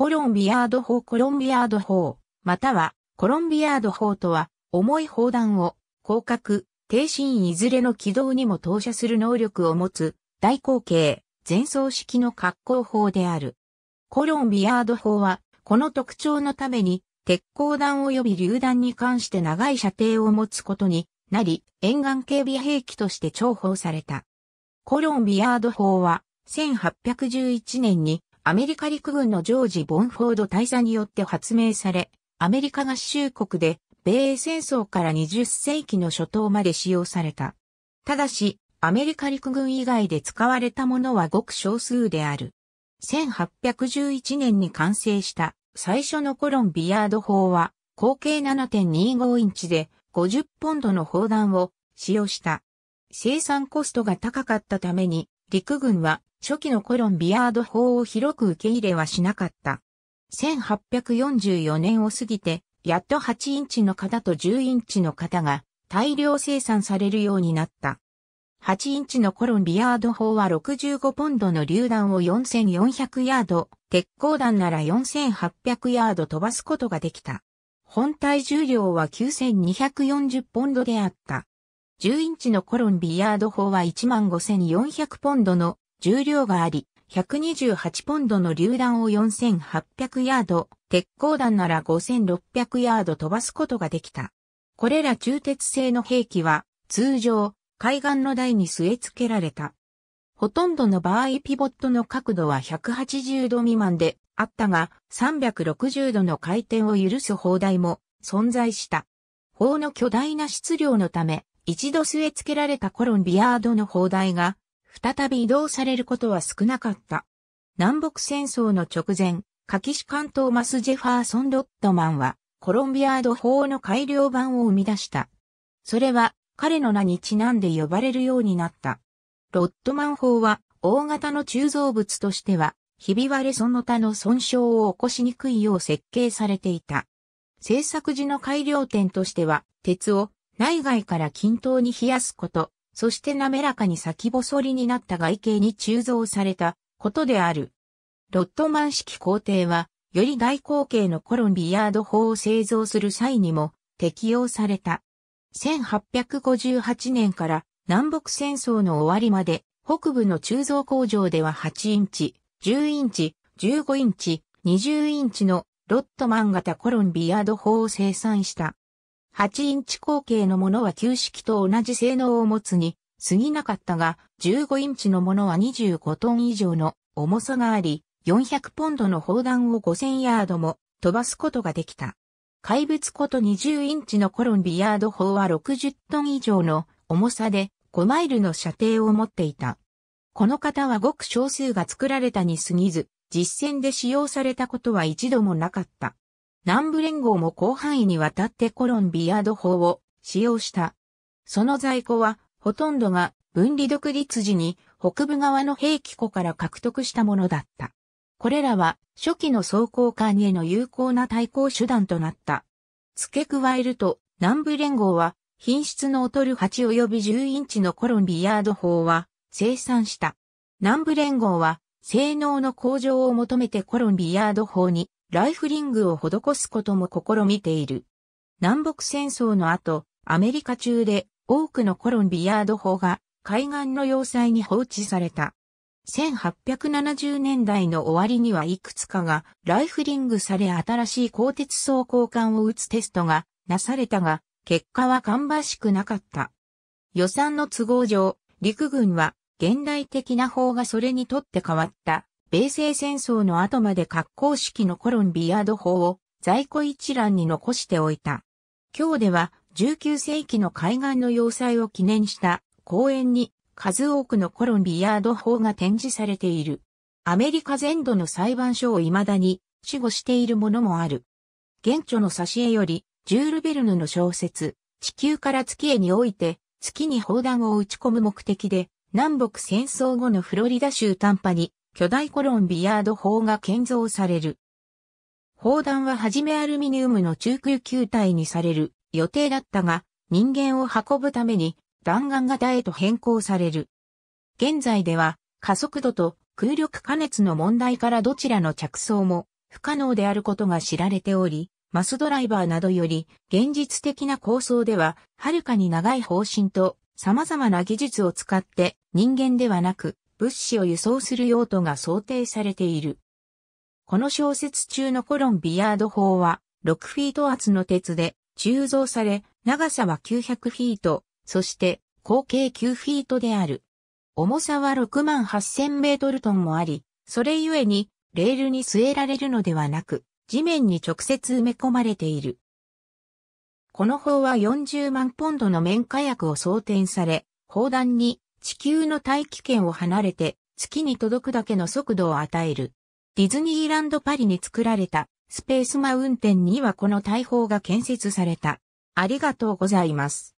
コロンビアード法コロンビアード法、またはコロンビアード法とは、重い砲弾を、広角、低心いずれの軌道にも投射する能力を持つ、大口径、前走式の滑好砲である。コロンビアード砲は、この特徴のために、鉄鋼弾及び榴弾に関して長い射程を持つことになり、沿岸警備兵器として重宝された。コロンビアード砲は、1811年にアメリカ陸軍のジョージ・ボンフォード大佐によって発明され、アメリカ合衆国で米英戦争から20世紀の初頭まで使用された。ただし、アメリカ陸軍以外で使われたものはごく少数である。1811年に完成した最初のコロンビアード砲は、口径7.25インチで50ポンドの砲弾を使用した。生産コストが高かったために、陸軍は初期のコロンビアード法を広く受け入れはしなかった。1844年を過ぎて、やっと8インチの型と10インチの型が大量生産されるようになった。8インチのコロンビアード砲は65ポンドの榴弾を4400ヤード、鉄鋼弾なら4800ヤード飛ばすことができた。本体重量は9240ポンドであった。10インチのコロンビアード砲は15400ポンドの重量があり、128ポンドの榴弾を4800ヤード、鉄鋼弾なら5600ヤード飛ばすことができた。これら中鉄製の兵器は、通常、海岸の台に据え付けられた。ほとんどの場合ピボットの角度は180度未満であったが、360度の回転を許す砲台も存在した。砲の巨大な質量のため、一度据え付けられたコロンビアードの砲台が再び移動されることは少なかった。南北戦争の直前、カキシカントーマス・ジェファーソン・ロットマンは、コロンビアード法の改良版を生み出した。それは、彼の名にちなんで呼ばれるようになった。ロットマン法は、大型の鋳造物としては、ひび割れその他の損傷を起こしにくいよう設計されていた。製作時の改良点としては、鉄を内外から均等に冷やすこと、そして滑らかに先細りになった外形に鋳造されたことである。ロットマン式工程は、より大口径のコロンビヤード砲を製造する際にも適用された。1858年から南北戦争の終わりまで、北部の鋳造工場では8インチ、10インチ、15インチ、20インチのロットマン型コロンビヤード砲を生産した。8インチ口径のものは旧式と同じ性能を持つに過ぎなかったが、15インチのものは25トン以上の重さがあり、400ポンドの砲弾を5000ヤードも飛ばすことができた。怪物こと20インチのコロンビヤード砲は60トン以上の重さで5マイルの射程を持っていた。この方はごく少数が作られたに過ぎず、実戦で使用されたことは一度もなかった。南部連合も広範囲にわたってコロンビア土法を使用した。その在庫は、ほとんどが分離独立時に北部側の兵器庫から獲得したものだった。これらは初期の装甲艦への有効な対抗手段となった。付け加えると、南部連合は品質の劣る8及び10インチのコロンビヤード砲は生産した。南部連合は性能の向上を求めてコロンビヤード砲にライフリングを施すことも試みている。南北戦争の後、アメリカ中で多くのコロンビヤード砲が海岸の要塞に放置された。1870年代の終わりにはいくつかがライフリングされ新しい鋼鉄装甲管を打つテストがなされたが、結果は芳しくなかった。予算の都合上、陸軍は現代的な砲がそれにとって変わった米西戦争の後まで格好式のコロンビアード法を在庫一覧に残しておいた。今日では19世紀の海岸の要塞を記念した公園に数多くのコロンビアード法が展示されている。アメリカ全土の裁判所を未だに守護しているものもある。現著の挿絵より、ジュール・ベルヌの小説、地球から月へにおいて、月に砲弾を打ち込む目的で、南北戦争後のフロリダ州ンパに巨大コロンビヤード砲が建造される。砲弾ははじめアルミニウムの中空球体にされる予定だったが、人間を運ぶために弾丸型へと変更される。現在では加速度と空力加熱の問題からどちらの着想も不可能であることが知られており、マスドライバーなどより現実的な構想では、はるかに長い方針と様々な技術を使って人間ではなく物資を輸送する用途が想定されている。この小説中のコロンビアード砲は、6フィート厚の鉄で鋳造され、長さは900フィート、そして合計9フィートである。重さは6万8000メートルトンもあり、それゆえにレールに据えられるのではなく、地面に直接埋め込まれている。この砲は40万ポンドの面火薬を装填され、砲弾に地球の大気圏を離れて月に届くだけの速度を与える。ディズニーランドパリに作られたスペースマウンテンにはこの大砲が建設された。ありがとうございます。